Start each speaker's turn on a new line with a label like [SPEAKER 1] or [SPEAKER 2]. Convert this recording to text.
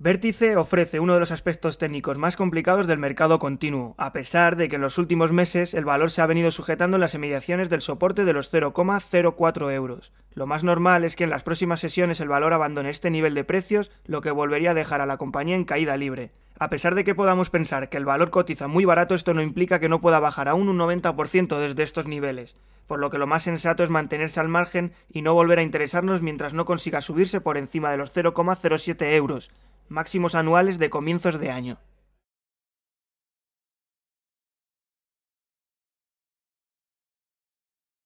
[SPEAKER 1] Vértice ofrece uno de los aspectos técnicos más complicados del mercado continuo, a pesar de que en los últimos meses el valor se ha venido sujetando en las inmediaciones del soporte de los 0,04 euros. Lo más normal es que en las próximas sesiones el valor abandone este nivel de precios, lo que volvería a dejar a la compañía en caída libre. A pesar de que podamos pensar que el valor cotiza muy barato, esto no implica que no pueda bajar aún un 90% desde estos niveles, por lo que lo más sensato es mantenerse al margen y no volver a interesarnos mientras no consiga subirse por encima de los 0,07 euros máximos anuales de comienzos de año.